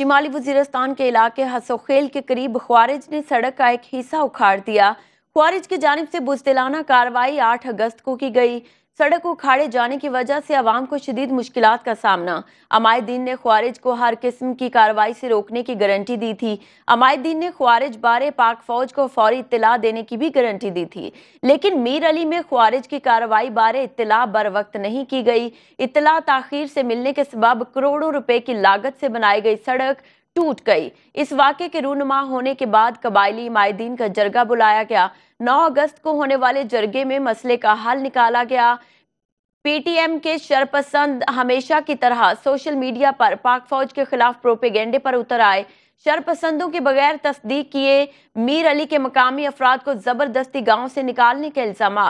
शिमाली वजीरस्तान के इलाके हसोखेल के करीब ख्वारिज ने सड़क का एक हिस्सा उखाड़ दिया ख्वारिज की जानब से बुजदिलाना कार्रवाई 8 अगस्त को की गई सड़क उखाड़े जाने की वजह से आवाम को शदीद मुश्किल का सामना अमायदीन ने ख्वारिज को हर किस्म की कार्रवाई से रोकने की गारंटी दी थी अमायदीन ने ख्वारिज बारे पाक फौज को फौरी इतला देने की भी गारंटी दी थी लेकिन मीर अली में ख्वारिज की कार्रवाई बारे इतला बर वक्त नहीं की गई इतला तखिर से मिलने के सबब करोड़ों रुपए की लागत से बनाई गई सड़क टूट गई इस वाक्य के रूनुमा होने के बाद कबायली मायदीन का जरगा बुलाया गया 9 अगस्त को होने वाले जरगे में मसले का हल निकाला गया पीटीएम के शरपसंद हमेशा की तरह सोशल मीडिया पर पाक फौज के खिलाफ प्रोपेगेंडे पर उतर आए शरपसंदों के बगैर तस्दीक किए मीर अली के मकामी अफराद को जबरदस्ती गांव से निकालने के इल्जाम